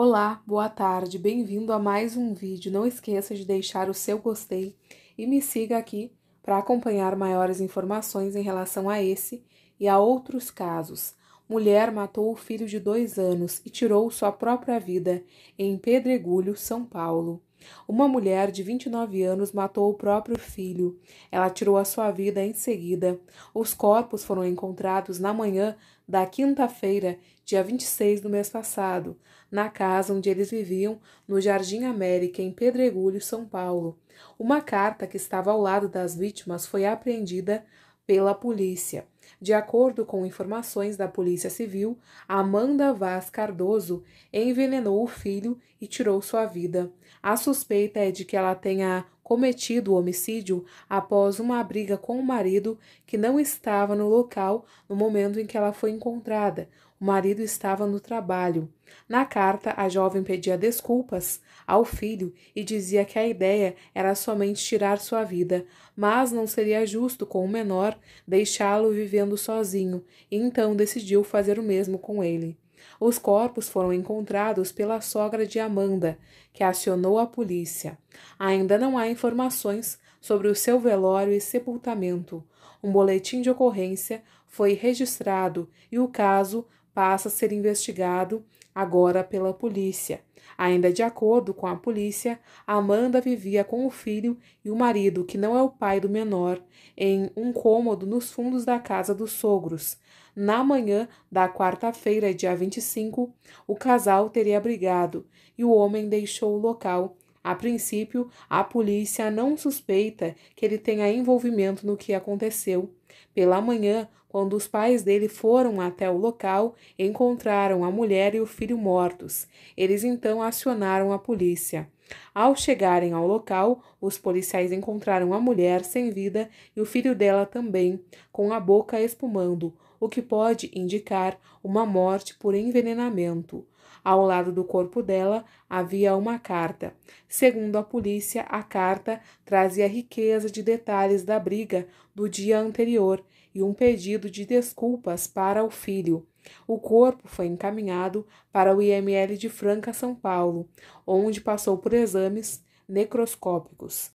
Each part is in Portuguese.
Olá, boa tarde, bem-vindo a mais um vídeo. Não esqueça de deixar o seu gostei e me siga aqui para acompanhar maiores informações em relação a esse e a outros casos mulher matou o filho de dois anos e tirou sua própria vida em Pedregulho, São Paulo. Uma mulher de 29 anos matou o próprio filho. Ela tirou a sua vida em seguida. Os corpos foram encontrados na manhã da quinta-feira, dia 26 do mês passado, na casa onde eles viviam, no Jardim América, em Pedregulho, São Paulo. Uma carta que estava ao lado das vítimas foi apreendida pela polícia. De acordo com informações da Polícia Civil, Amanda Vaz Cardoso envenenou o filho e tirou sua vida. A suspeita é de que ela tenha cometido o homicídio após uma briga com o marido que não estava no local no momento em que ela foi encontrada, o marido estava no trabalho. Na carta, a jovem pedia desculpas ao filho e dizia que a ideia era somente tirar sua vida, mas não seria justo com o menor deixá-lo vivendo sozinho, e então decidiu fazer o mesmo com ele. Os corpos foram encontrados pela sogra de Amanda, que acionou a polícia. Ainda não há informações sobre o seu velório e sepultamento. Um boletim de ocorrência foi registrado e o caso passa a ser investigado agora pela polícia. Ainda de acordo com a polícia, Amanda vivia com o filho e o marido, que não é o pai do menor, em um cômodo nos fundos da casa dos sogros. Na manhã da quarta-feira, dia 25, o casal teria brigado e o homem deixou o local a princípio, a polícia não suspeita que ele tenha envolvimento no que aconteceu. Pela manhã, quando os pais dele foram até o local, encontraram a mulher e o filho mortos. Eles então acionaram a polícia. Ao chegarem ao local, os policiais encontraram a mulher sem vida e o filho dela também, com a boca espumando, o que pode indicar uma morte por envenenamento. Ao lado do corpo dela havia uma carta. Segundo a polícia, a carta trazia riqueza de detalhes da briga do dia anterior e um pedido de desculpas para o filho. O corpo foi encaminhado para o IML de Franca, São Paulo, onde passou por exames necroscópicos.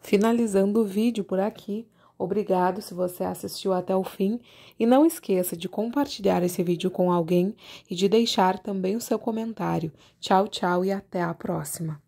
Finalizando o vídeo por aqui, Obrigado se você assistiu até o fim e não esqueça de compartilhar esse vídeo com alguém e de deixar também o seu comentário. Tchau, tchau e até a próxima!